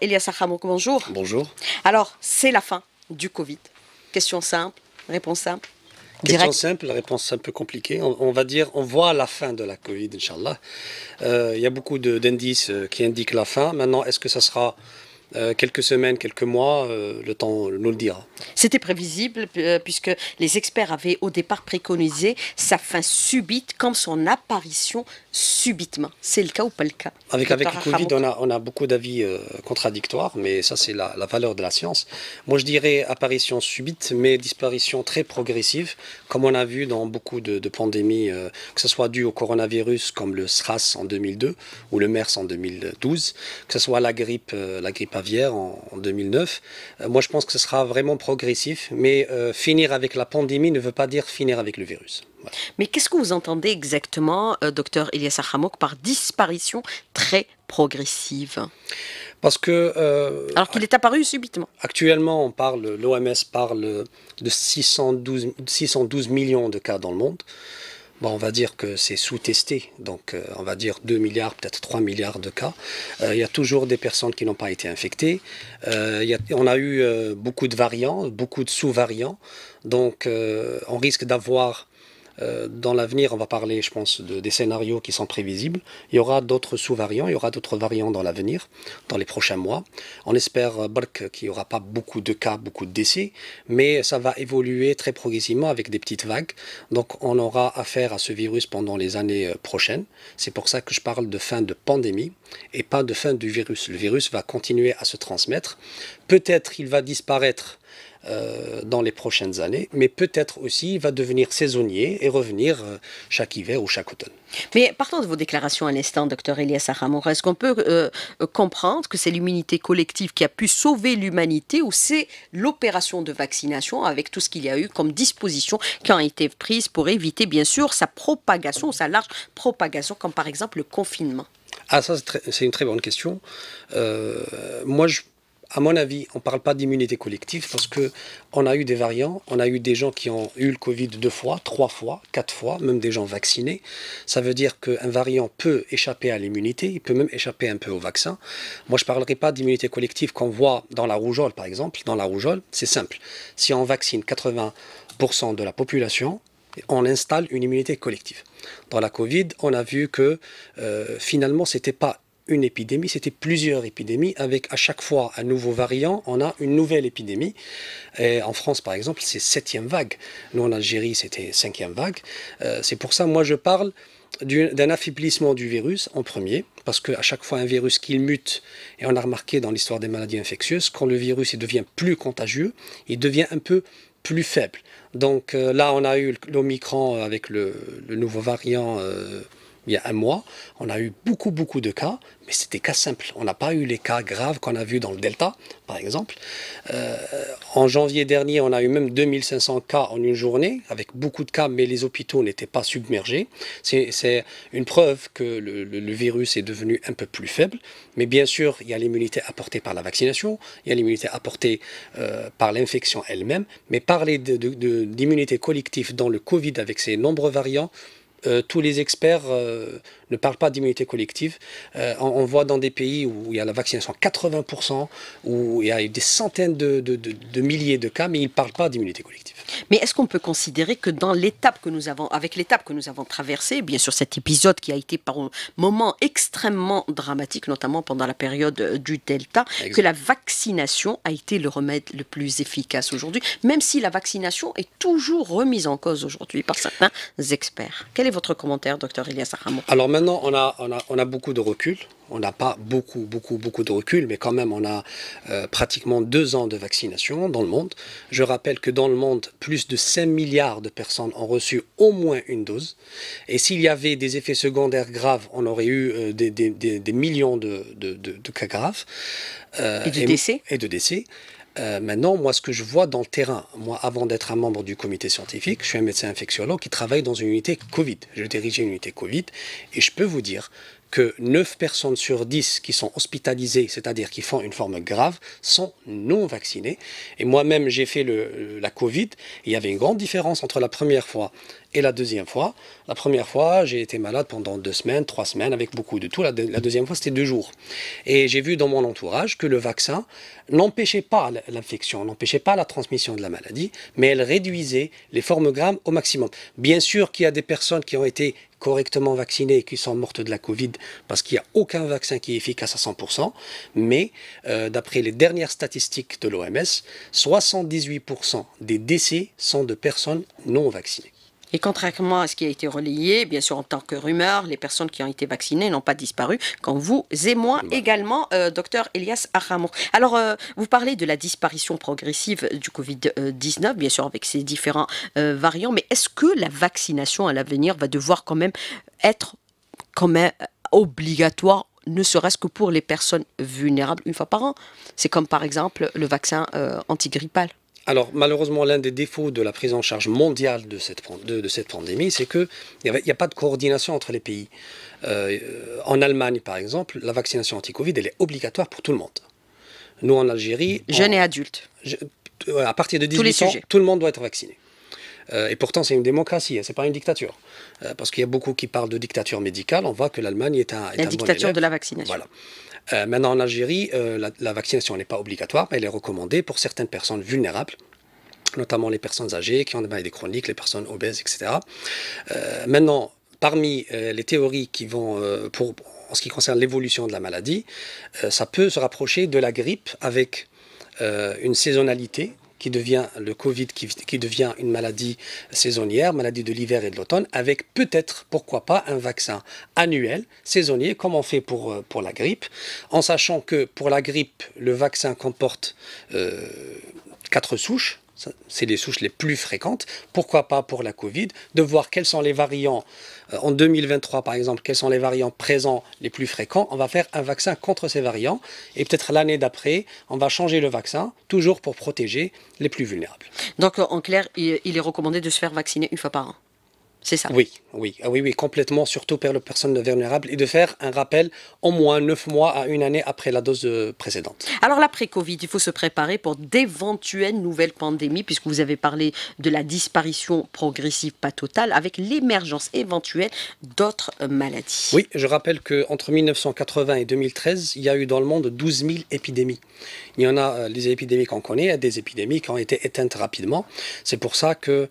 Elias bonjour. Bonjour. Alors, c'est la fin du Covid. Question simple, réponse simple. Question simple, réponse un peu compliquée. On, va dire, on voit la fin de la Covid, Inch'Allah. Euh, il y a beaucoup d'indices euh, qui indiquent la fin. Maintenant, est-ce que ça sera euh, quelques semaines, quelques mois, le temps nous le dira. C'était prévisible puisque les experts avaient au départ préconisé sa fin subite comme son apparition subitement. C'est le cas ou pas le cas Avec, avec le Covid, on a, beaucoup d'avis euh, contradictoires, mais ça, c'est la, la, valeur de la science. Moi, je dirais apparition subite, mais disparition très progressive, comme on a vu dans beaucoup de, pandémies, euh, que ce soit dû au coronavirus, comme le SRAS en 2002 ou le MERS en 2012, que ce soit la grippe, euh, la grippe aviaire en 2009. moi, je pense que ce sera vraiment progressif, mais finir avec la pandémie ne veut pas dire finir avec le virus. Mais qu'est-ce que vous entendez exactement, euh, docteur Elias Hamouk, par disparition très progressive Parce que... Euh, Alors qu'il est apparu subitement. Actuellement, on parle, l'OMS parle de 612, 612 millions de cas dans le monde. Bon, on va dire que c'est sous-testé, donc euh, on va dire 2 milliards, peut-être 3 milliards de cas. il y a toujours des personnes qui n'ont pas été infectées. y on a eu beaucoup de variants, beaucoup de sous-variants, donc on risque d'avoir euh, dans l'avenir, on va parler, je pense, de, des scénarios qui sont prévisibles. Il y aura d'autres sous-variants, il y aura d'autres variants dans l'avenir, dans les prochains mois. On espère, euh, qu'il n'y aura pas beaucoup de cas, beaucoup de décès, mais ça va évoluer très progressivement avec des petites vagues. Donc, on aura affaire à ce virus pendant les années euh, prochaines. C'est pour ça que je parle de fin de pandémie et pas de fin du virus. Le virus va continuer à se transmettre. Peut-être il va disparaître euh, dans les prochaines années, mais peut-être aussi il va devenir saisonnier et revenir euh, chaque hiver ou chaque automne. Mais partant de vos déclarations à l'instant, docteur Elias Aramour, est-ce qu'on peut euh, comprendre que c'est l'immunité collective qui a pu sauver l'humanité ou c'est l'opération de vaccination avec tout ce qu'il y a eu comme dispositions qui ont été prises pour éviter bien sûr sa propagation, sa large propagation, comme par exemple le confinement ah ça c'est une très bonne question. moi je à mon avis, on ne parle pas d'immunité collective parce que on a eu des variants, on a eu des gens qui ont eu le Covid deux fois, trois fois, quatre fois, même des gens vaccinés. Ça veut dire qu'un variant peut échapper à l'immunité, il peut même échapper un peu au vaccin. Moi, je ne parlerai pas d'immunité collective qu'on voit dans la rougeole, par exemple. Dans la rougeole, c'est simple. Si on vaccine 80% de la population, on installe une immunité collective. Dans la Covid, on a vu que euh, finalement, ce n'était pas une épidémie, c'était plusieurs épidémies, avec à chaque fois un nouveau variant, on a une nouvelle épidémie. Et en France, par exemple, c'est septième vague. Nous, en Algérie, c'était cinquième vague. Euh, c'est pour ça, moi, je parle d'un affaiblissement du virus en premier, parce qu'à chaque fois un virus qu'il mute, et on a remarqué dans l'histoire des maladies infectieuses, quand le virus il devient plus contagieux, il devient un peu plus faible. Donc euh, là, on a eu l'Omicron avec le, nouveau variant euh, il y a un mois, on a eu beaucoup, beaucoup de cas, mais c'était cas simples. On n'a pas eu les cas graves qu'on a vus dans le Delta, par exemple. Euh, en janvier dernier, on a eu même 2500 cas en une journée, avec beaucoup de cas, mais les hôpitaux n'étaient pas submergés. C'est une preuve que le, virus est devenu un peu plus faible. Mais bien sûr, il y a l'immunité apportée par la vaccination, il y a l'immunité apportée euh, par l'infection elle-même, mais parler d'immunité collective dans le Covid avec ses nombreux variants, euh, tous les experts euh, ne parlent pas d'immunité collective. Euh, on, voit dans des pays où il y a la vaccination à 80%, où il y a des centaines de, milliers de cas, mais ils ne parlent pas d'immunité collective. Mais est-ce qu'on peut considérer que dans l'étape que nous avons, avec l'étape que nous avons traversée, bien sûr cet épisode qui a été par un moment extrêmement dramatique, notamment pendant la période du Delta, que la vaccination a été le remède le plus efficace aujourd'hui, même si la vaccination est toujours remise en cause aujourd'hui par certains experts votre commentaire, docteur Elias Aramo Alors maintenant, on a, on a, on a beaucoup de recul. On n'a pas beaucoup, beaucoup, beaucoup de recul, mais quand même, on a euh, pratiquement deux ans de vaccination dans le monde. Je rappelle que dans le monde, plus de 5 milliards de personnes ont reçu au moins une dose. Et s'il y avait des effets secondaires graves, on aurait eu euh, des, millions de, cas graves. Euh, et de décès. Et de décès. Euh, maintenant, moi, ce que je vois dans le terrain, moi, avant d'être un membre du comité scientifique, je suis un médecin infectiologue qui travaille dans une unité Covid. Je dirigeais une unité Covid et je peux vous dire que 9 personnes sur 10 qui sont hospitalisées, c'est-à-dire qui font une forme grave, sont non vaccinées. Et moi-même, j'ai fait la Covid. il y avait une grande différence entre la première fois et la deuxième fois, la première fois, j'ai été malade pendant deux semaines, trois semaines, avec beaucoup de tout. La, deuxième fois, c'était deux jours. Et j'ai vu dans mon entourage que le vaccin n'empêchait pas l'infection, n'empêchait pas la transmission de la maladie, mais elle réduisait les formes graves au maximum. Bien sûr qu'il y a des personnes qui ont été correctement vaccinées et qui sont mortes de la Covid parce qu'il n'y a aucun vaccin qui est efficace à 100%, mais euh, d'après les dernières statistiques de l'OMS, 78% des décès sont de personnes non vaccinées. Et contrairement à ce qui a été relayé, bien sûr en tant que rumeur, les personnes qui ont été vaccinées n'ont pas disparu, comme vous et moi également, euh, docteur Elias Aramour. Alors, euh, vous parlez de la disparition progressive du Covid-19, bien sûr avec ses différents euh, variants, mais est-ce que la vaccination à l'avenir va devoir quand même être quand même obligatoire ne serait-ce que pour les personnes vulnérables une fois par an. C'est comme par exemple le vaccin antigrippal. Alors malheureusement, l'un des défauts de la prise en charge mondiale de cette, de, cette pandémie, c'est qu'il n'y a, pas de coordination entre les pays. Euh, en Allemagne, par exemple, la vaccination anti-Covid, elle est obligatoire pour tout le monde. Nous, en Algérie... Jeunes et adultes. à partir de 18 ans, tout le monde doit être vacciné. Euh, et pourtant, c'est une démocratie, ce hein, c'est pas une dictature. Euh, parce qu'il y a beaucoup qui parlent de dictature médicale. On voit que l'Allemagne est un. Est la dictature de la vaccination. Voilà. Euh, maintenant, en Algérie, euh, la, vaccination n'est pas obligatoire, mais elle est recommandée pour certaines personnes vulnérables notamment les personnes âgées qui ont des maladies chroniques, les personnes obèses, etc. Euh, maintenant, parmi les théories qui vont, pour, en ce qui concerne l'évolution de la maladie, ça peut se rapprocher de la grippe avec une saisonnalité qui devient le Covid, qui, devient une maladie saisonnière, maladie de l'hiver et de l'automne, avec peut-être, pourquoi pas, un vaccin annuel, saisonnier, comme on fait pour, euh, pour la grippe, en sachant que pour la grippe, le vaccin comporte euh, quatre souches, c'est les souches les plus fréquentes. Pourquoi pas pour la Covid De voir quels sont les variants, euh, en 2023 par exemple, quels sont les variants présents les plus fréquents. On va faire un vaccin contre ces variants et peut-être l'année d'après, on va changer le vaccin, toujours pour protéger les plus vulnérables. Donc en clair, il est recommandé de se faire vacciner une fois par an c'est ça Oui, oui, ah oui, oui, complètement, surtout pour les personnes vulnérables, et de faire un rappel au moins neuf mois à une année après la dose euh, précédente. Alors l'après-Covid, il faut se préparer pour d'éventuelles nouvelles pandémies, puisque vous avez parlé de la disparition progressive, pas totale, avec l'émergence éventuelle d'autres euh, maladies. Oui, je rappelle qu'entre 1980 et 2013, il y a eu dans le monde 12 000 épidémies. Il y en a euh, les épidémies qu'on connaît, des épidémies qui ont été éteintes rapidement. C'est pour ça que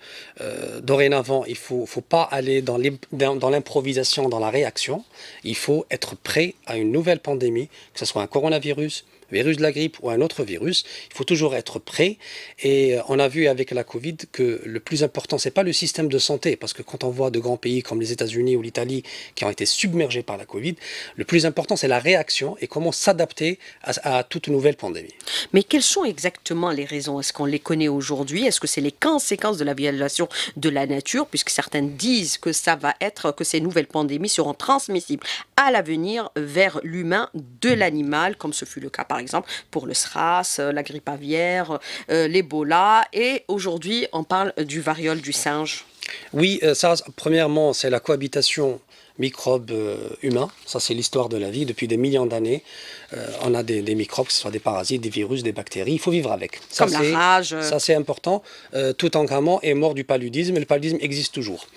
dorénavant, il faut pas aller dans l'improvisation, dans la réaction. Il faut être prêt à une nouvelle pandémie, que ce soit un coronavirus, virus de la grippe ou un autre virus, il faut toujours être prêt. Et euh, on a vu avec la Covid que le plus important, c'est pas le système de santé, parce que quand on voit de grands pays comme les États-Unis ou l'Italie qui ont été submergés par la Covid, le plus important, c'est la réaction et comment s'adapter à, toute nouvelle pandémie. Mais quelles sont exactement les raisons Est-ce qu'on les connaît aujourd'hui Est-ce que c'est les conséquences de la violation de la nature, puisque certains disent que ça va être que ces nouvelles pandémies seront transmissibles à l'avenir vers l'humain de l'animal, comme ce fut le cas par par exemple, pour le SRAS, euh, la grippe aviaire, euh, l'Ebola. Et aujourd'hui, on parle du variole du singe. Oui, euh, ça, premièrement, c'est la cohabitation microbes euh, humains. Ça, c'est l'histoire de la vie. Depuis des millions d'années, euh, on a des, microbes, que ce soit des parasites, des virus, des bactéries. Il faut vivre avec. Ça, euh. c'est important. Tout tout gamant est mort du paludisme et le paludisme existe toujours.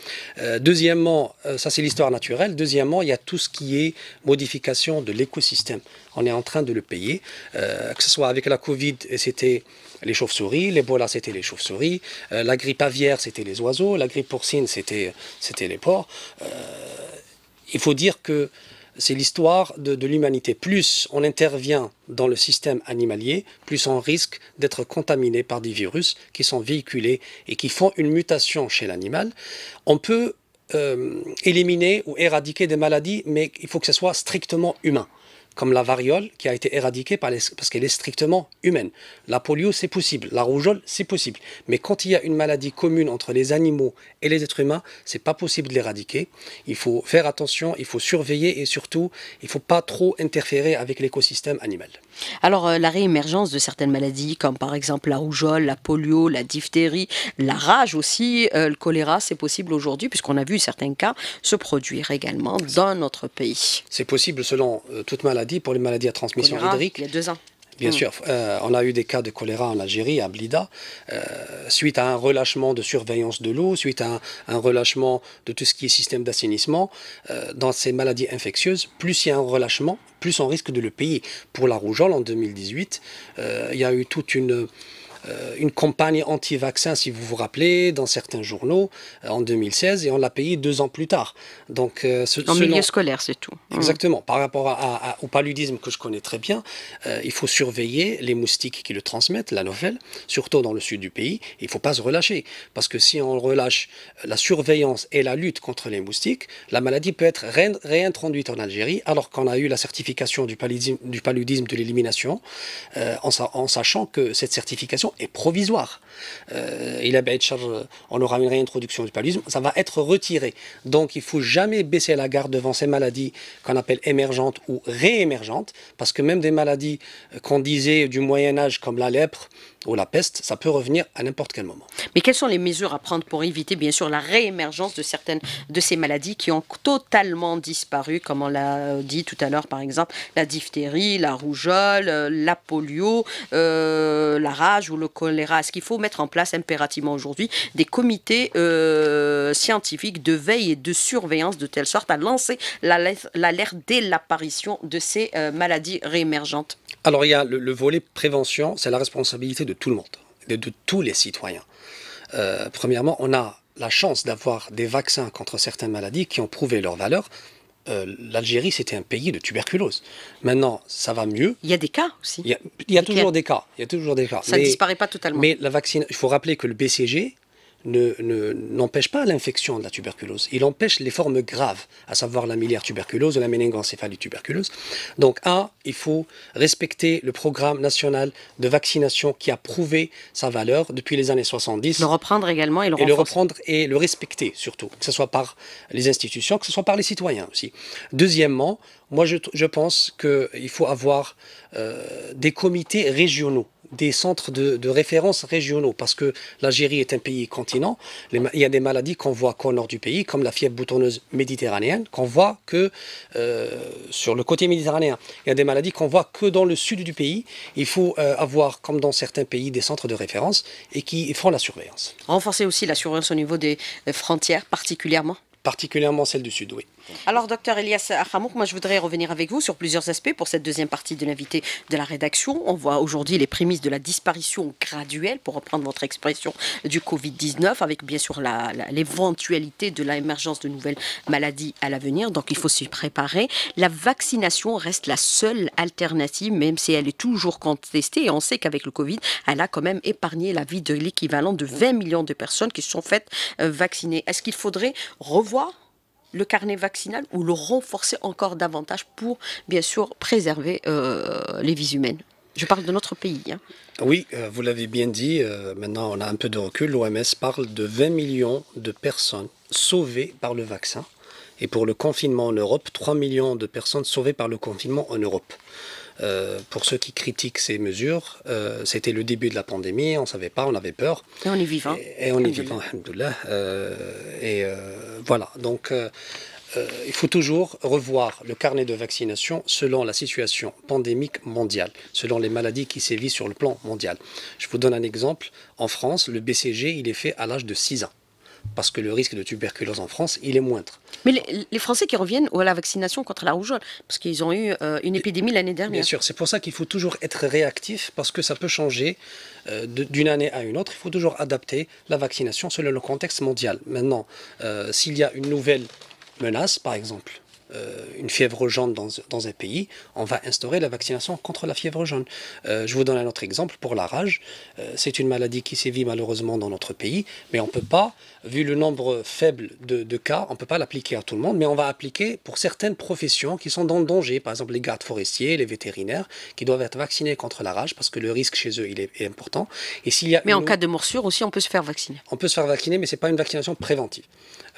deuxièmement, ça, c'est l'histoire naturelle. Deuxièmement, il y a tout ce qui est modification de l'écosystème. On est en train de le payer, que ce soit avec la Covid, c'était les chauves-souris, l'Ebola, c'était les chauves-souris, la grippe aviaire, c'était les oiseaux, la grippe porcine, c'était les porcs il faut dire que c'est l'histoire de, l'humanité. Plus on intervient dans le système animalier, plus on risque d'être contaminé par des virus qui sont véhiculés et qui font une mutation chez l'animal. On peut euh, éliminer ou éradiquer des maladies, mais il faut que ce soit strictement humain comme la variole qui a été éradiquée parce qu'elle est strictement humaine. La polio, c'est possible. La rougeole, c'est possible. Mais quand il y a une maladie commune entre les animaux et les êtres humains, c'est pas possible de l'éradiquer. Il faut faire attention, il faut surveiller et surtout, il faut pas trop interférer avec l'écosystème animal. Alors, euh, la réémergence de certaines maladies, comme par exemple la rougeole, la polio, la diphtérie, la rage aussi, euh, le choléra, c'est possible aujourd'hui, puisqu'on a vu certains cas se produire également dans notre pays. C'est possible selon euh, toute maladie pour les maladies à transmission hydrique. Il y a deux ans. Bien mm. sûr, euh, on a eu des cas de choléra en Algérie, à Blida, euh, suite à un relâchement de surveillance de l'eau, suite à un, relâchement de tout ce qui est système d'assainissement. Euh, dans ces maladies infectieuses, plus il y a un relâchement, plus on risque de le payer. Pour la rougeole en 2018, il y a eu toute une euh, une campagne anti-vaccin, si vous vous rappelez, dans certains journaux euh, en 2016 et on l'a payé deux ans plus tard. Donc, euh, ce, en milieu scolaire, c'est tout. Mmh. Exactement. Par rapport à, au paludisme que je connais très bien, il faut surveiller les moustiques qui le transmettent, la nouvelle, surtout dans le sud du pays. Il ne faut pas se relâcher parce que si on relâche la surveillance et la lutte contre les moustiques, la maladie peut être réintroduite en Algérie alors qu'on a eu la certification du paludisme, de l'élimination, en sachant que cette certification est provisoire. Euh, il et char on euh, aura une réintroduction du paludisme, ça va être retiré. Donc il faut jamais baisser la garde devant ces maladies qu'on appelle émergentes ou réémergentes, parce que même des maladies euh, qu'on disait du Moyen Âge comme la lèpre ou la peste, ça peut revenir à n'importe quel moment. Mais quelles sont les mesures à prendre pour éviter, bien sûr, la réémergence de certaines de ces maladies qui ont totalement disparu, comme on l'a dit tout à l'heure, par exemple, la diphtérie, la rougeole, la polio, la rage ou le choléra Est-ce qu'il faut mettre en place impérativement aujourd'hui des comités euh, scientifiques de veille et de surveillance de telle sorte à lancer l'alerte dès l'apparition de ces euh, maladies réémergentes Alors il y a le, volet prévention, c'est la responsabilité de tout le monde, de, tous les citoyens. Euh, premièrement, on a la chance d'avoir des vaccins contre certaines maladies qui ont prouvé leur valeur. Euh, l'Algérie, c'était un pays de tuberculose. Maintenant, ça va mieux. Il y a des cas aussi. Il y a, toujours des cas. Il y a toujours des cas. Ça ne disparaît pas totalement. Mais la vaccine, il faut rappeler que le BCG, n'empêche ne, n'empêche pas l'infection de la tuberculose. Il empêche les formes graves, à savoir la miliaire tuberculose ou la méningoencéphalie tuberculose. Donc, A, il faut respecter le programme national de vaccination qui a prouvé sa valeur depuis les années 70. Le reprendre également et le, reprendre et le respecter surtout, que ce soit par les institutions, que ce soit par les citoyens aussi. Deuxièmement, moi je, pense qu'il faut avoir euh, des comités régionaux des centres de, référence régionaux, parce que l'Algérie est un pays continent. il y a des maladies qu'on voit qu'au nord du pays, comme la fièvre boutonneuse méditerranéenne, qu'on voit que euh, sur le côté méditerranéen. Il y a des maladies qu'on voit que dans le sud du pays. Il faut euh, avoir, comme dans certains pays, des centres de référence et qui font la surveillance. Renforcer aussi la surveillance au niveau des euh, frontières, particulièrement Particulièrement celle du sud, oui. Alors, docteur Elias Achamouk, moi je voudrais revenir avec vous sur plusieurs aspects pour cette deuxième partie de l'invité de la rédaction. On voit aujourd'hui les prémices de la disparition graduelle, pour reprendre votre expression, du Covid-19, avec bien sûr l'éventualité de l'émergence de nouvelles maladies à l'avenir. Donc, il faut s'y préparer. La vaccination reste la seule alternative, même si elle est toujours contestée. Et on sait qu'avec le Covid, elle a quand même épargné la vie de l'équivalent de 20 millions de personnes qui se sont faites euh, vacciner. Est-ce qu'il faudrait revoir le carnet vaccinal ou le renforcer encore davantage pour, bien sûr, préserver euh, les vies humaines. Je parle de notre pays. Hein. Oui, euh, vous l'avez bien dit, euh, maintenant on a un peu de recul. L'OMS parle de 20 millions de personnes sauvées par le vaccin. Et pour le confinement en Europe, 3 millions de personnes sauvées par le confinement en Europe. Euh, pour ceux qui critiquent ces mesures, euh, c'était le début de la pandémie, on ne savait pas, on avait peur. Et on est vivant. Et, on est vivant, alhamdoulilah. Euh, et voilà, donc il faut toujours revoir le carnet de vaccination selon la situation pandémique mondiale, selon les maladies qui sévissent sur le plan mondial. Je vous donne un exemple. En France, le BCG, il est fait à l'âge de 6 ans parce que le risque de tuberculose en France, il est moindre. Mais les, Français qui reviennent à la vaccination contre la rougeole, parce qu'ils ont eu euh, une épidémie l'année dernière. Bien sûr, c'est pour ça qu'il faut toujours être réactif, parce que ça peut changer euh, d'une année à une autre. Il faut toujours adapter la vaccination selon le contexte mondial. Maintenant, euh, s'il y a une nouvelle menace, par exemple, une fièvre jaune dans, un pays, on va instaurer la vaccination contre la fièvre jaune. je vous donne un autre exemple pour la rage. c'est une maladie qui sévit malheureusement dans notre pays, mais on ne peut pas vu le nombre faible de, cas, on ne peut pas l'appliquer à tout le monde, mais on va appliquer pour certaines professions qui sont dans le danger, par exemple les gardes forestiers, les vétérinaires, qui doivent être vaccinés contre la rage parce que le risque chez eux il est, important. Et s'il y mais en cas de morsure aussi, on peut se faire vacciner. On peut se faire vacciner, mais ce n'est pas une vaccination préventive.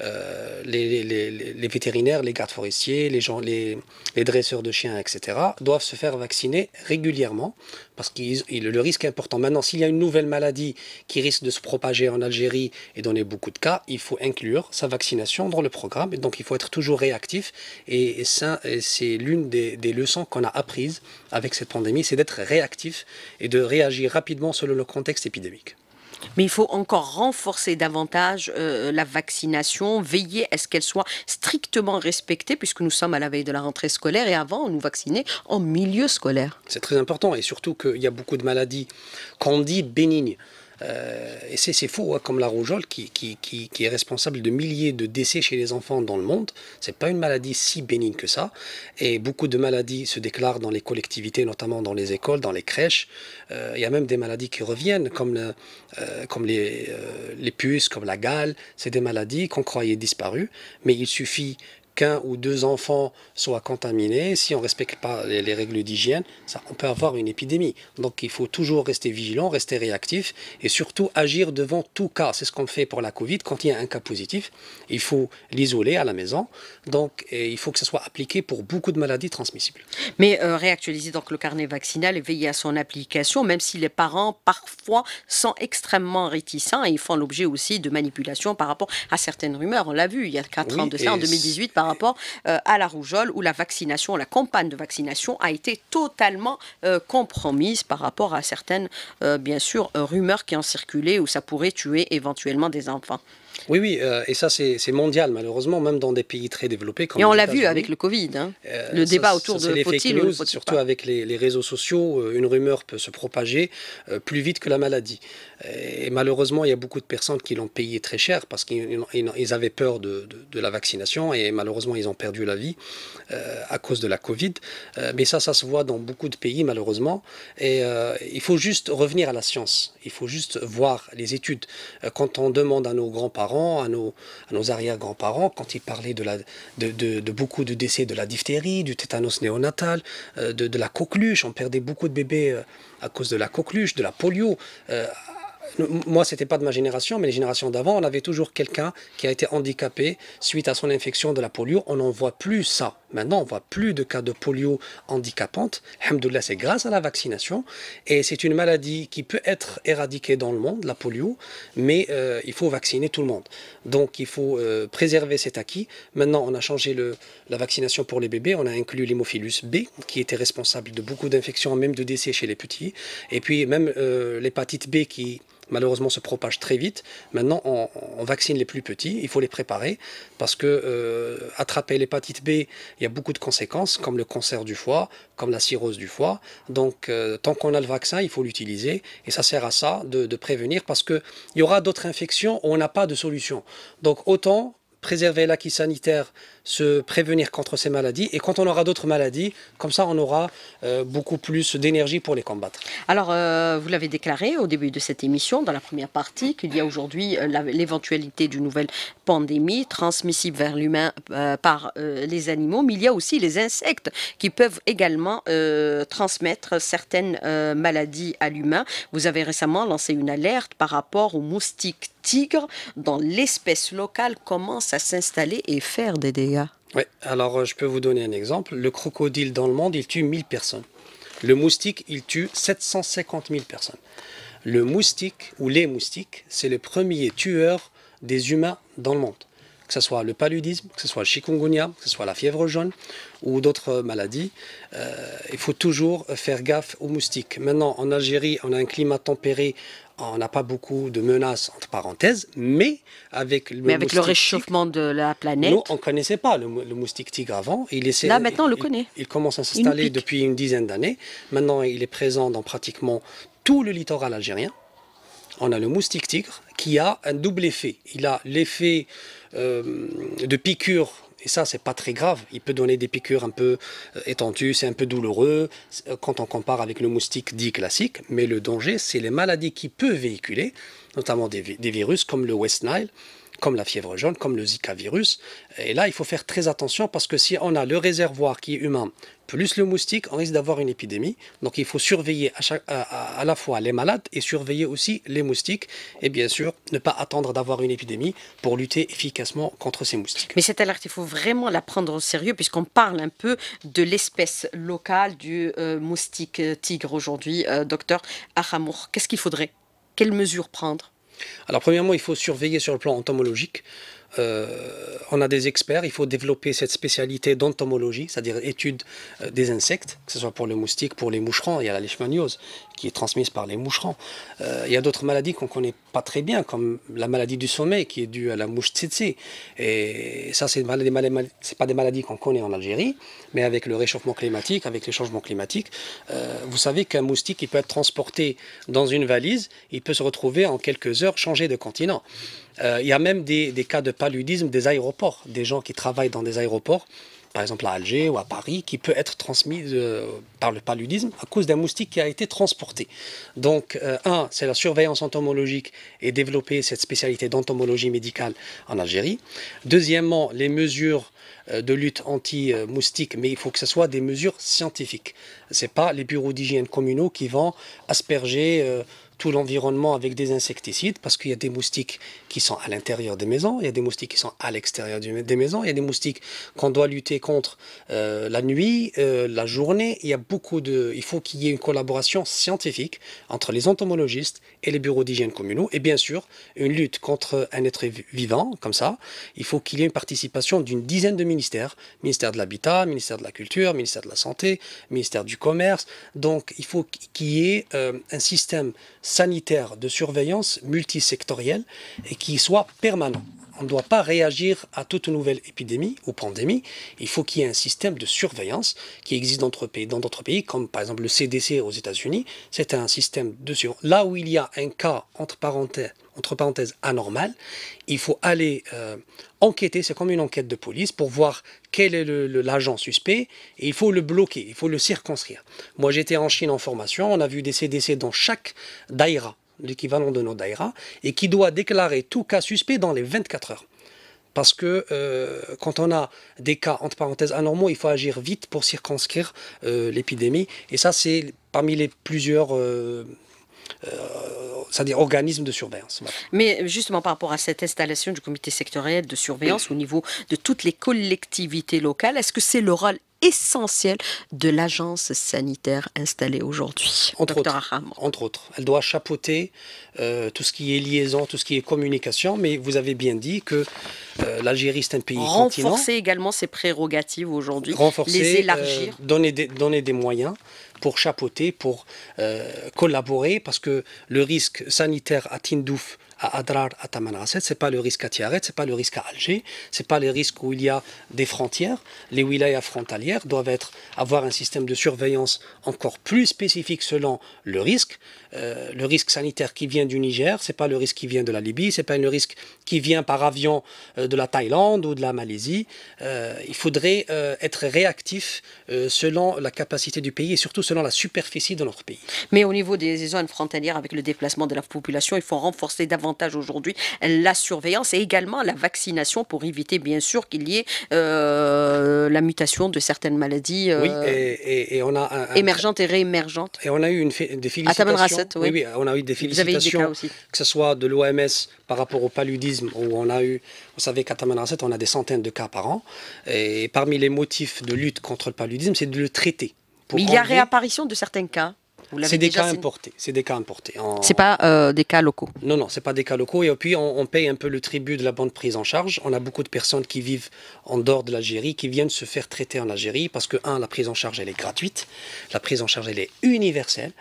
Euh, les, les, vétérinaires, les gardes forestiers, les, gens, les, dresseurs de chiens, etc., doivent se faire vacciner régulièrement parce que le risque est important. Maintenant, s'il y a une nouvelle maladie qui risque de se propager en Algérie et donner beaucoup de cas, il faut inclure sa vaccination dans le programme. donc, il faut être toujours réactif. Et ça, c'est l'une des, des, leçons qu'on a apprises avec cette pandémie, c'est d'être réactif et de réagir rapidement selon le contexte épidémique. Mais il faut encore renforcer davantage euh, la vaccination, veiller à ce qu'elle soit strictement respectée, puisque nous sommes à la veille de la rentrée scolaire et avant, on nous vacciner en milieu scolaire. C'est très important et surtout qu'il y a beaucoup de maladies qu'on dit bénignes. Euh, et c'est faux, hein, comme la rougeole qui, qui, est responsable de milliers de décès chez les enfants dans le monde. C'est pas une maladie si bénigne que ça. Et beaucoup de maladies se déclarent dans les collectivités, notamment dans les écoles, dans les crèches. Euh, il y a même des maladies qui reviennent, comme, euh, comme les, les puces, comme la gale. C'est des maladies qu'on croyait disparues. Mais il suffit qu'un ou deux enfants soient contaminés, si on ne respecte pas les, règles d'hygiène, on peut avoir une épidémie. Donc il faut toujours rester vigilant, rester réactif et surtout agir devant tout cas. C'est ce qu'on fait pour la Covid. Quand il y a un cas positif, il faut l'isoler à la maison. Donc il faut que ce soit appliqué pour beaucoup de maladies transmissibles. Mais euh, réactualiser donc le carnet vaccinal et veiller à son application, même si les parents parfois sont extrêmement réticents et ils font l'objet aussi de manipulations par rapport à certaines rumeurs. On l'a vu il y a 4 ans de ça, en 2018 par rapport euh, à la rougeole où la vaccination, la campagne de vaccination a été totalement euh, compromise par rapport à certaines, euh, bien sûr, rumeurs qui ont circulé où ça pourrait tuer éventuellement des enfants. Oui, oui, euh, et ça c'est mondial malheureusement, même dans des pays très développés. Comme et on l'a vu avec le Covid, hein. euh, le débat autour de faut-il Surtout avec les, réseaux sociaux, euh, une rumeur peut se propager plus vite que la maladie. Et, malheureusement, il y a beaucoup de personnes qui l'ont payé très cher parce qu'ils avaient peur de, la vaccination et malheureusement ils ont perdu la vie à cause de la Covid. mais ça, ça se voit dans beaucoup de pays malheureusement. Et il faut juste revenir à la science, il faut juste voir les études. Quand on demande à nos grands-parents, à nos, arrière-grands-parents, quand ils parlaient de, beaucoup de décès de la diphtérie, du tétanos néonatal, euh, de, la coqueluche. On perdait beaucoup de bébés euh, à cause de la coqueluche, de la polio. Euh, moi, c'était pas de ma génération, mais les générations d'avant, on avait toujours quelqu'un qui a été handicapé suite à son infection de la polio. On n'en voit plus ça. Maintenant, on voit plus de cas de polio handicapante. Alhamdoulilah, c'est grâce à la vaccination. Et c'est une maladie qui peut être éradiquée dans le monde, la polio, mais euh, il faut vacciner tout le monde. Donc, il faut euh, préserver cet acquis. Maintenant, on a changé le, la vaccination pour les bébés. On a inclus l'hémophilus B, qui était responsable de beaucoup d'infections, même de décès chez les petits. Et puis, même euh, l'hépatite B qui malheureusement se propage très vite. Maintenant, on, vaccine les plus petits, il faut les préparer parce que euh, attraper l'hépatite B, il y a beaucoup de conséquences comme le cancer du foie, comme la cirrhose du foie. Donc, euh, tant qu'on a le vaccin, il faut l'utiliser et ça sert à ça de, de prévenir parce qu'il y aura d'autres infections où on n'a pas de solution. Donc, autant préserver l'acquis sanitaire se prévenir contre ces maladies. Et quand on aura d'autres maladies, comme ça, on aura euh, beaucoup plus d'énergie pour les combattre. Alors, euh, vous l'avez déclaré au début de cette émission, dans la première partie, qu'il y a aujourd'hui euh, l'éventualité d'une nouvelle pandémie transmissible vers l'humain par les animaux, mais il y a aussi les insectes qui peuvent également transmettre certaines maladies à l'humain. Vous avez récemment lancé une alerte par rapport aux moustiques tigres dans l'espèce locale commence à s'installer et faire des dégâts. Oui, alors euh, je peux vous donner un exemple. Le crocodile dans le monde, il tue 1000 personnes. Le moustique, il tue 750 000 personnes. Le moustique, ou les moustiques, c'est le premier tueur des humains dans le monde. Que ce soit le paludisme, que ce soit le chikungunya, que ce soit la fièvre jaune ou d'autres euh, maladies, euh, il faut toujours faire gaffe aux moustiques. Maintenant, en Algérie, on a un climat tempéré on n'a pas beaucoup de menaces, entre parenthèses, mais avec le, mais avec le réchauffement de la planète. Nous, on ne connaissait pas le, moustique tigre avant. Il Là, maintenant, on le connaît. Il, commence à s'installer depuis une dizaine d'années. Maintenant, il est présent dans pratiquement tout le littoral algérien. On a le moustique tigre qui a un double effet. Il a l'effet euh, de piqûre et ça, c'est pas très grave. Il peut donner des piqûres un peu euh, étendues, c'est un peu douloureux euh, quand on compare avec le moustique dit classique. Mais le danger, c'est les maladies qu'il peut véhiculer, notamment des virus comme le West Nile, comme la fièvre jaune, comme le Zika virus. Et là, il faut faire très attention parce que si on a le réservoir qui est humain plus le moustique, on risque d'avoir une épidémie. Donc il faut surveiller à, la fois les malades et surveiller aussi les moustiques. Et bien sûr, ne pas attendre d'avoir une épidémie pour lutter efficacement contre ces moustiques. Mais cette alerte, il faut vraiment la prendre au sérieux puisqu'on parle un peu de l'espèce locale du euh, moustique euh, tigre aujourd'hui. Euh, docteur Aramour, qu'est-ce qu'il faudrait Quelles mesures prendre alors premièrement, il faut surveiller sur le plan entomologique euh, on a des experts, il faut développer cette spécialité d'entomologie, c'est-à-dire étude euh, des insectes, que ce soit pour le moustique, pour les moucherons, il y a la leishmaniose qui est transmise par les moucherons. Euh, il y a d'autres maladies qu'on ne connaît pas très bien, comme la maladie du sommeil qui est due à la mouche tsetse. Et ça, ce ne pas des maladies qu'on connaît en Algérie, mais avec le réchauffement climatique, avec les changements climatiques, vous savez qu'un moustique, qui peut être transporté dans une valise, il peut se retrouver en quelques heures, changé de continent. Euh, il y a même des, cas de paludisme des aéroports, des gens qui travaillent dans des aéroports, par exemple à Alger ou à Paris, qui peut être transmis euh, par le paludisme à cause d'un moustique qui a été transporté. Donc, euh, un, c'est la surveillance entomologique et développer cette spécialité d'entomologie médicale en Algérie. Deuxièmement, les mesures de lutte anti-moustique, mais il faut que ce soit des mesures scientifiques. Ce n'est pas les bureaux d'hygiène communaux qui vont asperger tout l'environnement avec des insecticides parce qu'il y a des moustiques qui sont à l'intérieur des maisons, il y a des moustiques qui sont à l'extérieur des maisons, il y a des moustiques qu'on doit lutter contre euh, la nuit, euh, la journée. Il y a beaucoup de, il faut qu'il y ait une collaboration scientifique entre les entomologistes et les bureaux d'hygiène communaux et bien sûr une lutte contre un être vivant comme ça. Il faut qu'il y ait une participation d'une dizaine de ministères, ministère de l'habitat, ministère de la culture, ministère de la santé, ministère du commerce. Donc il faut qu'il y ait euh, un système sanitaire de surveillance multisectorielle et qui soit permanent. On ne doit pas réagir à toute nouvelle épidémie ou pandémie. Il faut qu'il y ait un système de surveillance qui existe dans d'autres pays, pays comme par exemple le CDC aux États-Unis. C'est un système de surveillance. Là où il y a un cas, entre parenthèses, entre parenthèses, anormal, il faut aller euh, enquêter, c'est comme une enquête de police, pour voir quel est l'agent suspect, et il faut le bloquer, il faut le circonscrire. Moi j'étais en Chine en formation, on a vu des CDC dans chaque daïra, l'équivalent de nos daïra, et qui doit déclarer tout cas suspect dans les 24 heures parce que euh, quand on a des cas, entre parenthèses, anormaux, il faut agir vite pour circonscrire euh, l'épidémie. Et ça, c'est parmi les plusieurs euh, c'est-à-dire organismes de surveillance. Mais justement par rapport à cette installation du comité sectoriel de surveillance au niveau de toutes les collectivités locales, est-ce que c'est le rôle essentiel de l'agence sanitaire installée aujourd'hui. Entre, entre, autres, elle doit chapeauter euh, tout ce qui est liaison, tout ce qui est communication, mais vous avez bien dit que euh, l'Algérie, c'est un pays Renforcer également ses prérogatives aujourd'hui, les élargir. donner, donner des moyens pour chapeauter, pour euh, collaborer, parce que le risque sanitaire à Tindouf à Adrar, à Tamanrasset, c'est pas le risque à Tiaret, c'est pas le risque à Alger, c'est pas les risques où il y a des frontières. Les wilayas frontalières doivent être, avoir un système de surveillance encore plus spécifique selon le risque. Euh, le risque sanitaire qui vient du Niger, c'est pas le risque qui vient de la Libye, c'est pas le risque qui vient par avion euh, de la Thaïlande ou de la Malaisie. Euh, il faudrait être réactif selon la capacité du pays et surtout selon la superficie de notre pays. Mais au niveau des zones frontalières, avec le déplacement de la population, il faut renforcer davantage aujourd'hui la surveillance et également la vaccination pour éviter bien sûr qu'il y ait euh, la mutation de certaines maladies euh, et, on a émergentes et réémergentes. Et on a eu une, des ah, félicitations. on a eu des félicitations, que ce soit de l'OMS par rapport au paludisme, où on a eu, vous savez qu'à Tamanrasset, on a des centaines de cas par an. Et parmi les motifs de lutte contre le paludisme, c'est de le traiter. Mais il y a réapparition de certains cas. C'est des cas importés. C'est des cas importés. C'est pas euh, des cas locaux. Non, non, c'est pas des cas locaux. Et puis on, paye un peu le tribut de la bande prise en charge. On a beaucoup de personnes qui vivent en dehors de l'Algérie, qui viennent se faire traiter en Algérie parce que un, la prise en charge elle est gratuite, la prise en charge elle est universelle.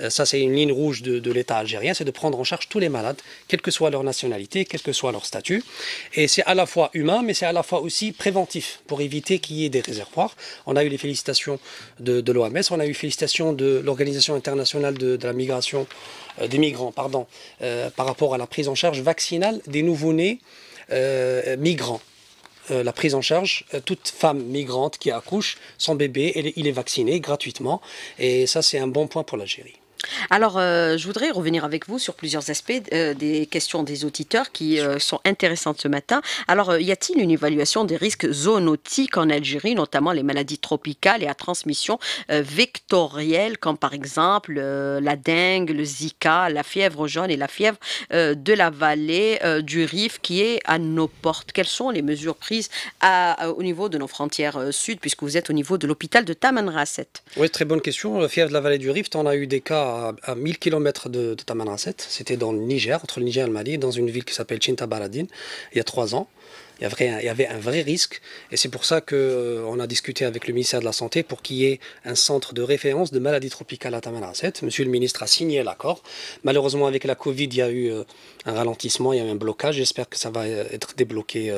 Euh, ça c'est une ligne rouge de, l'État algérien, c'est de prendre en charge tous les malades, quelle que soit leur nationalité, quel que soit leur statut. Et c'est à la fois humain, mais c'est à la fois aussi préventif pour éviter qu'il y ait des réservoirs. On a eu les félicitations de, l'OMS, on a eu félicitations de l'organisation international internationale de, la migration euh, des migrants, pardon, euh, par rapport à la prise en charge vaccinale des nouveau-nés euh, migrants. la prise en charge, toute femme migrante qui accouche, son bébé, il est vacciné gratuitement. Et ça, c'est un bon point pour l'Algérie. Alors, euh, je voudrais revenir avec vous sur plusieurs aspects euh, des questions des auditeurs qui euh, sont intéressantes ce matin. Alors, y a-t-il une évaluation des risques zoonotiques en Algérie, notamment les maladies tropicales et à transmission vectorielle, comme par exemple la dengue, le Zika, la fièvre jaune et la fièvre de la vallée du Rif qui est à nos portes Quelles sont les mesures prises au niveau de nos frontières sud, puisque vous êtes au niveau de l'hôpital de Tamanrasset Oui, très bonne question. La fièvre de la vallée du Rift, on a eu des cas à, 1000 km de, de Tamanrasset. C'était dans le Niger, entre le Niger et le Mali, dans une ville qui s'appelle Chinta Baradin, il y a trois ans il y avait un vrai risque. Et c'est pour ça qu'on euh, a discuté avec le ministère de la Santé pour qu'il y ait un centre de référence de maladies tropicales à Tamanrasset. Monsieur le ministre a signé l'accord. Malheureusement, avec la Covid, il y a eu euh, un ralentissement, il y a eu un blocage. J'espère que ça va euh, être débloqué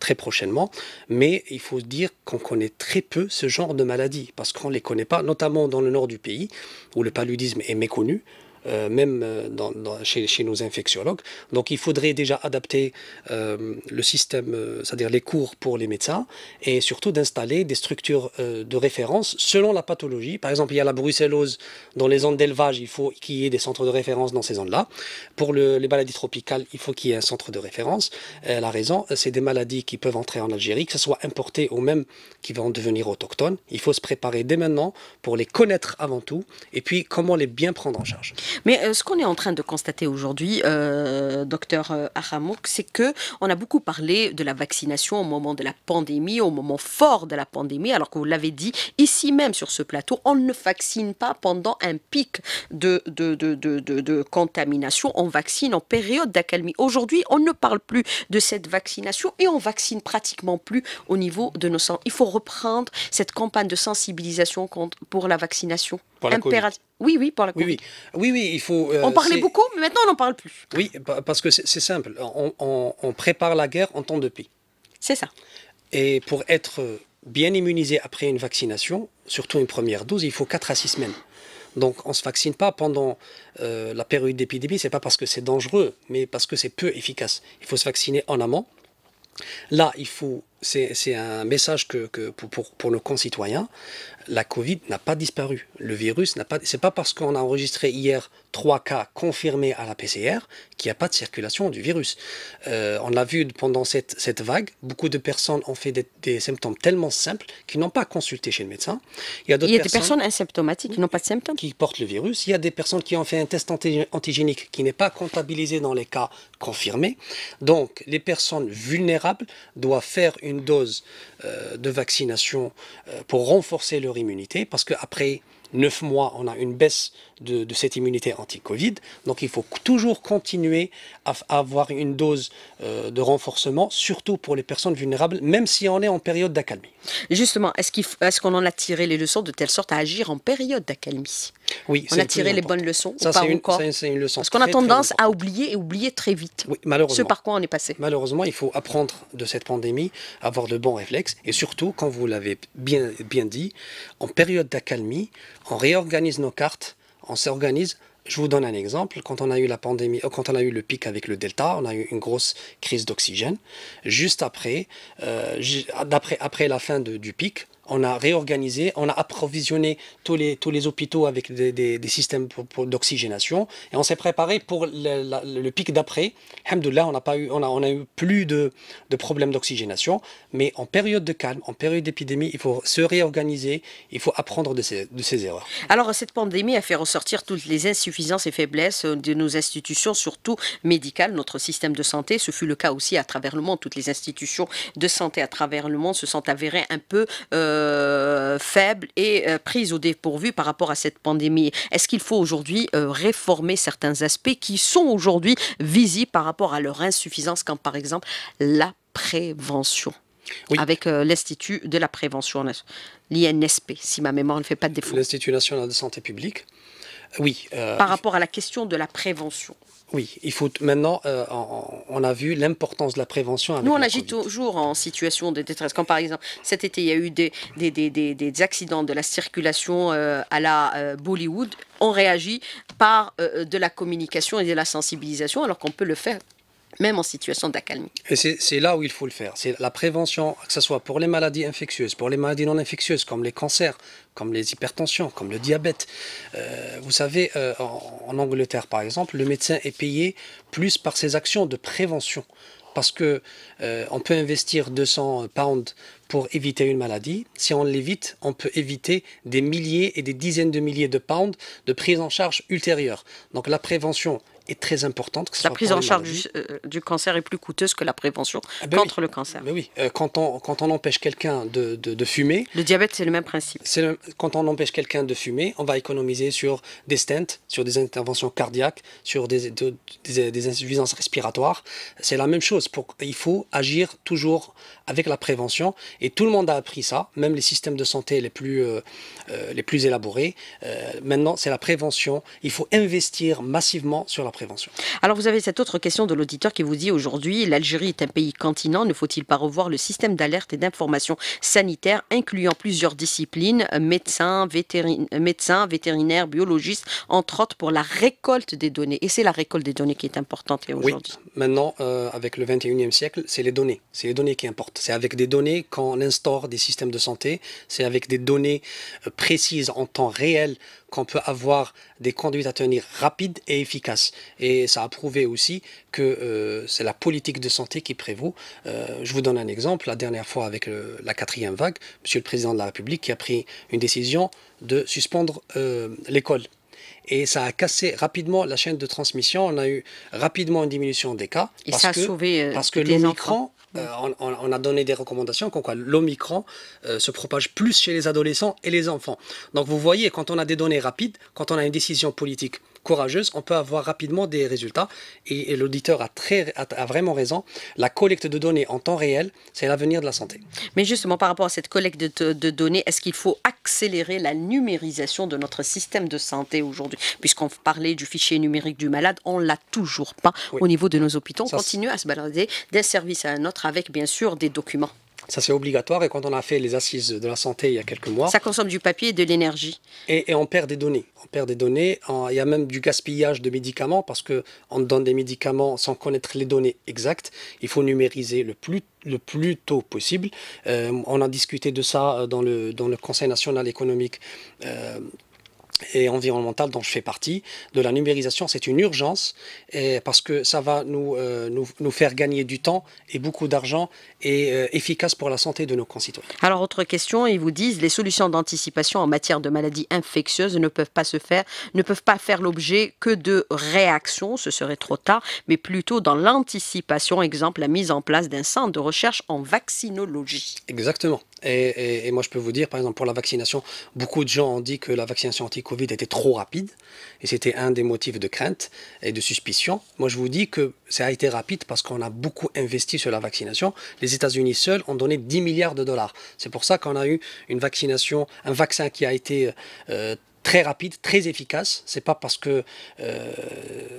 très prochainement. Mais il faut dire qu'on connaît très peu ce genre de maladies parce qu'on ne les connaît pas, notamment dans le nord du pays où le paludisme est méconnu. Euh, même euh, dans, dans, chez, chez, nos infectiologues. Donc il faudrait déjà adapter euh, le système, c'est-à-dire les cours pour les médecins, et surtout d'installer des structures de référence selon la pathologie. Par exemple, il y a la brucellose dans les zones d'élevage, il faut qu'il y ait des centres de référence dans ces zones-là. Pour les maladies tropicales, il faut qu'il y ait un centre de référence. La raison, c'est des maladies qui peuvent entrer en Algérie, que ce soit importées ou même qui vont devenir autochtones. Il faut se préparer dès maintenant pour les connaître avant tout, et puis comment les bien prendre en charge. Mais euh, ce qu'on est en train de constater aujourd'hui, euh, docteur euh, Aramouk, c'est que on a beaucoup parlé de la vaccination au moment de la pandémie, au moment fort de la pandémie, alors que vous l'avez dit, ici même sur ce plateau, on ne vaccine pas pendant un pic de, contamination, on vaccine en période d'accalmie. Aujourd'hui, on ne parle plus de cette vaccination et on vaccine pratiquement plus au niveau de nos centres. Il faut reprendre cette campagne de sensibilisation pour la vaccination oui, oui, pour la Oui, oui, oui, il faut. Euh, on parlait beaucoup, mais maintenant on n'en parle plus. Oui, parce que c'est simple. On, prépare la guerre en temps de paix. C'est ça. Et pour être bien immunisé après une vaccination, surtout une première dose, il faut 4 à 6 semaines. Donc on ne se vaccine pas pendant euh, la période d'épidémie, c'est pas parce que c'est dangereux, mais parce que c'est peu efficace. Il faut se vacciner en amont. Là, il faut c'est un message que, pour, pour, nos concitoyens. La Covid n'a pas disparu. Le virus n'a pas. C'est pas parce qu'on a enregistré hier trois cas confirmés à la PCR qu'il n'y a pas de circulation du virus. Euh, on l'a vu pendant cette, cette, vague. Beaucoup de personnes ont fait des, symptômes tellement simples qu'ils n'ont pas consulté chez le médecin. Il y a, personnes des personnes asymptomatiques qui n'ont pas de symptômes. Qui portent le virus. Il y a des personnes qui ont fait un test antigénique qui n'est pas comptabilisé dans les cas confirmés. Donc, les personnes vulnérables doivent faire une une dose euh, de vaccination euh, pour renforcer leur immunité, parce qu'après neuf mois, on a une baisse de, cette immunité anti-Covid. Donc il faut toujours continuer à, avoir une dose euh, de renforcement, surtout pour les personnes vulnérables, même si on est en période d'accalmie. Justement, est-ce qu'on en a tiré les leçons de telle sorte à agir en période d'accalmie Oui. On a tiré les bonnes leçons ça, ou pas une, encore leçon Parce qu'on a tendance à oublier et oublier très vite oui, malheureusement, ce par quoi on est passé. Malheureusement, il faut apprendre de cette pandémie, avoir de bons réflexes et surtout, quand vous l'avez bien, bien dit, en période d'accalmie, on réorganise nos cartes on s'organise. Je vous donne un exemple. Quand on a eu la pandémie, euh, quand on a eu le pic avec le Delta, on a eu une grosse crise d'oxygène. Juste après, euh, après, la fin du pic, on a réorganisé, on a approvisionné tous les, tous les hôpitaux avec des, des, systèmes d'oxygénation et on s'est préparé pour le, pic d'après. Alhamdoulilah, on n'a pas eu, on a, on a eu plus de, de problèmes d'oxygénation, mais en période de calme, en période d'épidémie, il faut se réorganiser, il faut apprendre de ses, de erreurs. Alors, cette pandémie a fait ressortir toutes les insuffisances et faiblesses euh, de nos institutions, surtout médicales, notre système de santé. Ce fut le cas aussi à travers le monde. Toutes les institutions de santé à travers le monde se sont avérées un peu. Euh, euh, faible et euh, prise au dépourvu par rapport à cette pandémie. Est-ce qu'il faut aujourd'hui euh, réformer certains aspects qui sont aujourd'hui visibles par rapport à leur insuffisance, comme par exemple la prévention avec l'Institut de la prévention, l'INSP, si ma mémoire ne fait pas de défaut. L'Institut national de santé publique. Oui. par rapport à la question de la prévention. Oui, il faut maintenant, euh, on a vu l'importance de la prévention. Nous, on agit toujours en situation de détresse. Quand par exemple, cet été, il y a eu des, accidents de la circulation euh, à la euh, Bollywood, on réagit par de la communication et de la sensibilisation, alors qu'on peut le faire même en situation d'accalmie. Et c'est là où il faut le faire. C'est la prévention, que ce soit pour les maladies infectieuses, pour les maladies non infectieuses, comme les cancers, comme les hypertensions, comme le diabète. Euh, vous savez, euh, en, Angleterre, par exemple, le médecin est payé plus par ses actions de prévention parce que euh, on peut investir 200 pounds pour éviter une maladie. Si on l'évite, on peut éviter des milliers et des dizaines de milliers de pounds de prise en charge ultérieure. Donc la prévention est très importante. la prise en charge euh, du, cancer est plus coûteuse que la prévention ah ben contre le cancer. Ben oui, euh, quand, on, quand on empêche quelqu'un de, de, fumer. Le diabète, c'est le même principe. quand on empêche quelqu'un de fumer, on va économiser sur des stents, sur des interventions cardiaques, sur des, des, insuffisances respiratoires. C'est la même chose. il faut agir toujours avec la prévention. Et tout le monde a appris ça, même les systèmes de santé les plus, euh, les plus élaborés. maintenant, c'est la prévention. Il faut investir massivement sur la prévention alors vous avez cette autre question de l'auditeur qui vous dit aujourd'hui l'Algérie est un pays continent, ne faut-il pas revoir le système d'alerte et d'information sanitaire incluant plusieurs disciplines, euh, médecins, euh, médecins vétérinaires, biologistes, entre autres pour la récolte des données. Et c'est la récolte des données qui est importante aujourd'hui. Oui. Maintenant, euh, avec le 21e siècle, c'est les données. C'est les données qui importent. C'est avec des données qu'on instaure des systèmes de santé, c'est avec des données précises en temps réel qu'on peut avoir des conduites à tenir rapides et efficaces. Et ça a prouvé aussi que euh, c'est la politique de santé qui prévaut. Euh, je vous donne un exemple. La dernière fois avec euh, la quatrième vague, Monsieur le Président de la République qui a pris une décision de suspendre l'école. Et ça a cassé rapidement la chaîne de transmission. On a eu rapidement une diminution des cas. Et parce ça a que, sauvé parce que euh, on, a donné des recommandations comme quoi l'Omicron euh, se propage plus chez les adolescents et les enfants. Donc vous voyez, quand on a des données rapides, quand on a une décision politique courageuse, on peut avoir rapidement des résultats. Et, l'auditeur a, vraiment raison. La collecte de données en temps réel, c'est l'avenir de la santé. Mais justement, par rapport à cette collecte de, données, est-ce qu'il faut accélérer la numérisation de notre système de santé aujourd'hui Puisqu'on parlait du fichier numérique du malade, on l'a toujours pas au niveau de nos hôpitaux. On continue à se balader d'un service à un autre avec, bien sûr, des documents. Ça, c'est obligatoire. Et quand on a fait les assises de la santé il y a quelques mois. Ça consomme du papier et de l'énergie. Et, on perd des données. On perd des données. il y a même du gaspillage de médicaments parce qu'on donne des médicaments sans connaître les données exactes. Il faut numériser le plus, le plus tôt possible. Euh, on a discuté de ça euh, dans le, dans le Conseil national économique. Euh, et environnemental, dont je fais partie, de la numérisation, c'est une urgence parce que ça va nous, nous, nous, faire gagner du temps et beaucoup d'argent et euh, efficace pour la santé de nos concitoyens. Alors, autre question, ils vous disent les solutions d'anticipation en matière de maladies infectieuses ne peuvent pas se faire, ne peuvent pas faire l'objet que de réactions, ce serait trop tard, mais plutôt dans l'anticipation, exemple la mise en place d'un centre de recherche en vaccinologie. Exactement. Et, et, moi, je peux vous dire, par exemple, pour la vaccination, beaucoup de gens ont dit que la vaccination anti-Covid était trop rapide et c'était un des motifs de crainte et de suspicion. Moi, je vous dis que ça a été rapide parce qu'on a beaucoup investi sur la vaccination. Les États-Unis seuls ont donné 10 milliards de dollars. C'est pour ça qu'on a eu une vaccination, un vaccin qui a été euh, très rapide, très efficace. C'est pas parce que euh,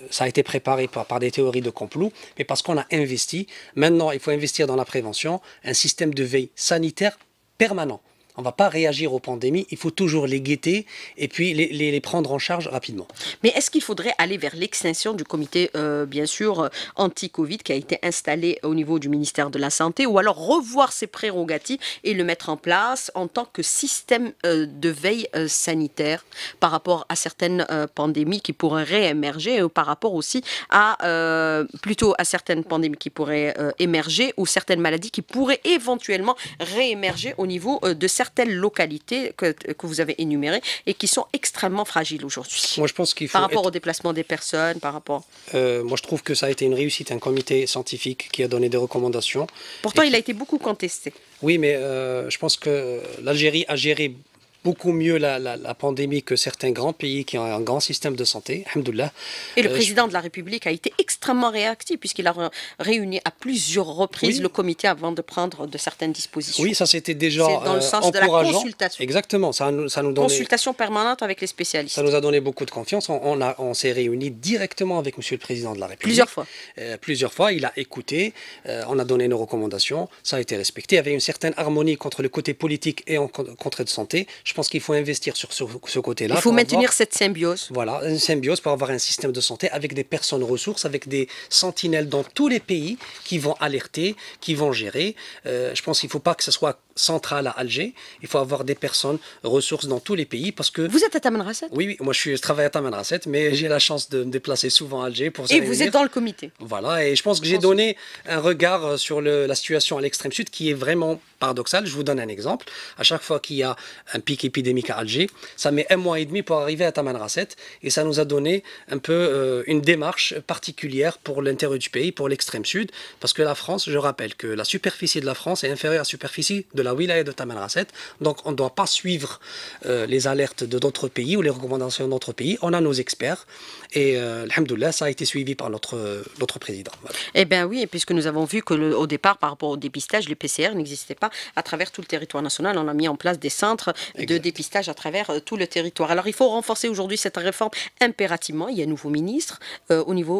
ça a été préparé par, des théories de complot, mais parce qu'on a investi. Maintenant, il faut investir dans la prévention, un système de veille sanitaire permanent on ne va pas réagir aux pandémies, il faut toujours les guetter et puis les, prendre en charge rapidement. Mais est-ce qu'il faudrait aller vers l'extension du comité, euh, bien sûr, euh, anti-Covid qui a été installé au niveau du ministère de la Santé, ou alors revoir ses prérogatives et le mettre en place en tant que système euh, de veille sanitaire par rapport à certaines pandémies qui pourraient réémerger, ou par rapport aussi à, plutôt à certaines pandémies qui pourraient émerger, ou certaines maladies qui pourraient éventuellement réémerger au niveau de certaines certaines localités que, que vous avez énumérées et qui sont extrêmement fragiles aujourd'hui. Moi, je pense qu'il faut. Par rapport au déplacement des personnes, par rapport. Euh, moi, je trouve que ça a été une réussite, un comité scientifique qui a donné des recommandations. Pourtant, il a été beaucoup contesté. Oui, mais euh, je pense que l'Algérie a géré beaucoup mieux la, la, pandémie que certains grands pays qui ont un grand système de santé, alhamdoulilah. Et le euh, président de la République a été extrêmement réactif puisqu'il a réuni à plusieurs reprises le comité avant de prendre de certaines dispositions. Oui, ça c'était déjà dans le euh, sens de la consultation. Exactement, ça nous, ça nous Consultation permanente avec les spécialistes. Ça nous a donné beaucoup de confiance. On, on, s'est réunis directement avec Monsieur le Président de la République. Plusieurs fois. Euh, plusieurs fois, il a écouté, on a donné nos recommandations, ça a été respecté. Il y avait une certaine harmonie contre le côté politique et en, contre de santé. Je pense qu'il faut investir sur ce, côté-là. Il faut maintenir cette symbiose. Voilà, une symbiose pour avoir un système de santé avec des personnes ressources, avec des sentinelles dans tous les pays qui vont alerter, qui vont gérer. Euh, je pense qu'il ne faut pas que ce soit centrale à Alger. Il faut avoir des personnes ressources dans tous les pays parce que... Vous êtes à Tamanrasset oui, oui, moi je, travaille à Tamanrasset, mais j'ai la chance de me déplacer souvent à Alger pour... Et vous êtes dans le comité. Voilà, et je pense que j'ai donné un regard euh, sur la situation à l'extrême sud qui est vraiment paradoxale. Je vous donne un exemple. À chaque fois qu'il y a un pic épidémique à Alger, ça met un mois et demi pour arriver à Tamanrasset et ça nous a donné un peu euh, une démarche particulière pour l'intérieur du pays, pour l'extrême sud, parce que la France, je rappelle que la superficie de la France est inférieure à la superficie de la oui, là, de Rasset. Donc on ne doit pas suivre euh, les alertes de d'autres pays ou les recommandations d'autres pays. On a nos experts et euh, alhamdoulilah, ça a été suivi par notre, notre président. Eh bien oui, puisque nous avons vu qu'au départ, par rapport au dépistage, le PCR n'existait pas à travers tout le territoire national. On a mis en place des centres de dépistage à travers euh, tout le territoire. Alors il faut renforcer aujourd'hui cette réforme impérativement. Il y a un nouveau ministre euh, au niveau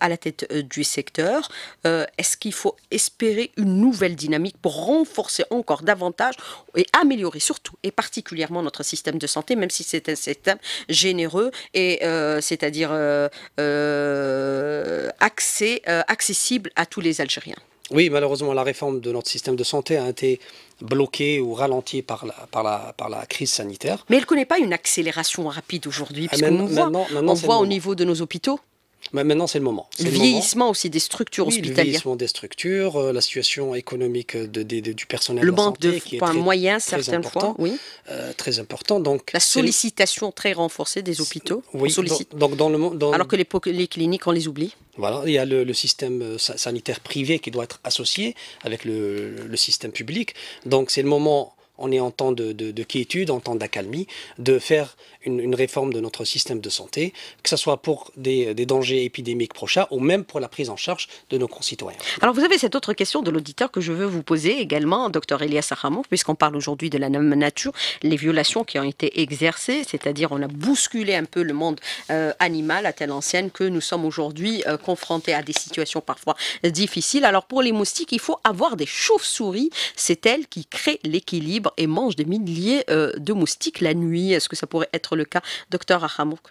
à la tête du secteur. Est-ce qu'il faut espérer une nouvelle dynamique pour renforcer encore davantage et améliorer surtout et particulièrement notre système de santé, même si c'est un système généreux et euh, c'est-à-dire euh, euh, accès, accessible à tous les Algériens. Oui, malheureusement, la réforme de notre système de santé a été bloquée ou ralentie par la, par la, par la crise sanitaire. Mais elle ne connaît pas une accélération rapide aujourd'hui, ah, parce on voit au niveau de nos hôpitaux maintenant, c'est le moment. Le, vieillissement aussi des structures oui, hospitalières. Le vieillissement des structures, euh, la situation économique de, du personnel le de de qui est très, moyen, certaines fois, oui. Euh, très important. Donc la sollicitation très renforcée des hôpitaux. Donc, dans le dans... alors que les, cliniques, on les oublie. Voilà, il y a le, système euh, sanitaire privé qui doit être associé avec le, système public. Donc c'est le moment on est en temps de, de quiétude, en temps d'accalmie, de faire une, réforme de notre système de santé, que ce soit pour des, dangers épidémiques prochains ou même pour la prise en charge de nos concitoyens. Alors vous avez cette autre question de l'auditeur que je veux vous poser également, docteur Elias Aramon, puisqu'on parle aujourd'hui de la nature, les violations qui ont été exercées, c'est-à-dire on a bousculé un peu le monde euh, animal à telle ancienne que nous sommes aujourd'hui euh, confrontés à des situations parfois difficiles. Alors pour les moustiques, il faut avoir des chauves-souris, c'est elles qui créent l'équilibre et mangent des milliers euh, de moustiques la nuit. Est-ce que ça pourrait être le cas. Docteur Ahamouk.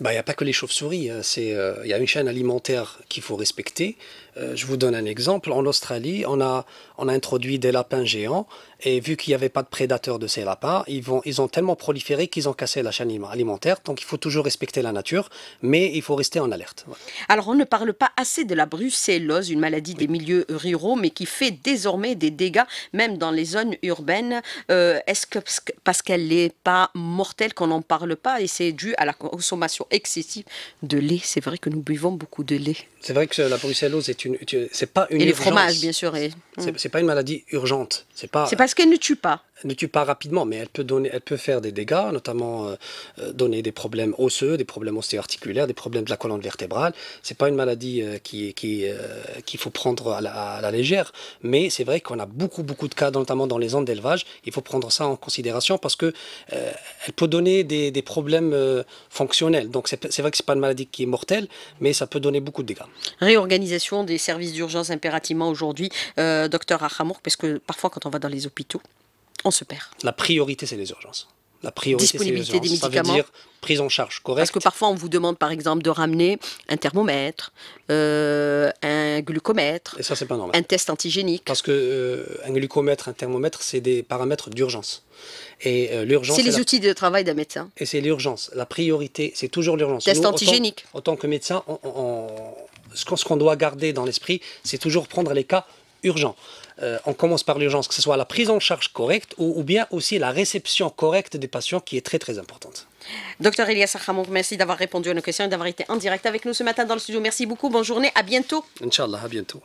Bah, il n'y a pas que les chauves-souris, hein. euh, il y a une chaîne alimentaire qu'il faut respecter. Euh, je vous donne un exemple. En Australie, on a, on a introduit des lapins géants et vu qu'il n'y avait pas de prédateurs de ces lapins, ils, vont, ils ont tellement proliféré qu'ils ont cassé la chaîne alimentaire. Donc il faut toujours respecter la nature, mais il faut rester en alerte. Alors on ne parle pas assez de la brucellose, une maladie des milieux ruraux, mais qui fait désormais des dégâts, même dans les zones urbaines. Euh, est-ce que parce qu'elle n'est pas mortelle qu'on n'en parle pas et c'est dû à la consommation excessif de lait. C'est vrai que nous buvons beaucoup de lait. C'est vrai que la brucellose est une, c'est pas une. Et les fromages, bien sûr. C'est, c'est pas une maladie urgente. C'est pas. C'est parce qu'elle ne tue pas ne tue pas rapidement, mais elle peut, donner, elle peut faire des dégâts, notamment euh, euh, donner des problèmes osseux, des problèmes ostéo-articulaires, des problèmes de la colonne vertébrale. Ce n'est pas une maladie euh, qui, qui, qu'il faut prendre à la, légère, mais c'est vrai qu'on a beaucoup, beaucoup de cas, notamment dans les zones d'élevage. Il faut prendre ça en considération parce qu'elle elle peut donner des, problèmes fonctionnels. Donc c'est vrai que c'est pas une maladie qui est mortelle, mais ça peut donner beaucoup de dégâts. Réorganisation des services d'urgence impérativement aujourd'hui, docteur Arhamour, parce que parfois quand on va dans les hôpitaux, on se perd. La priorité, c'est les urgences. La priorité, Disponibilité les des médicaments. Ça veut dire prise en charge, correcte. Parce que parfois, on vous demande, par exemple, de ramener un thermomètre, euh, un glucomètre, Et ça, pas normal. un test antigénique. Parce que euh, un glucomètre, un thermomètre, c'est des paramètres d'urgence. Et euh, l'urgence. C'est les outils de travail d'un médecin. Et c'est l'urgence. La priorité, c'est toujours l'urgence. Test antigénique. En tant, que médecin, ce qu'on doit garder dans l'esprit, c'est toujours prendre les cas urgents. Euh, on commence par l'urgence, que ce soit la prise en charge correcte ou, bien aussi la réception correcte des patients qui est très très importante. Docteur Elias Arhamouk, merci d'avoir répondu à nos questions et d'avoir été en direct avec nous ce matin dans le studio. Merci beaucoup, bonne journée, à bientôt. Inch'Allah, à bientôt.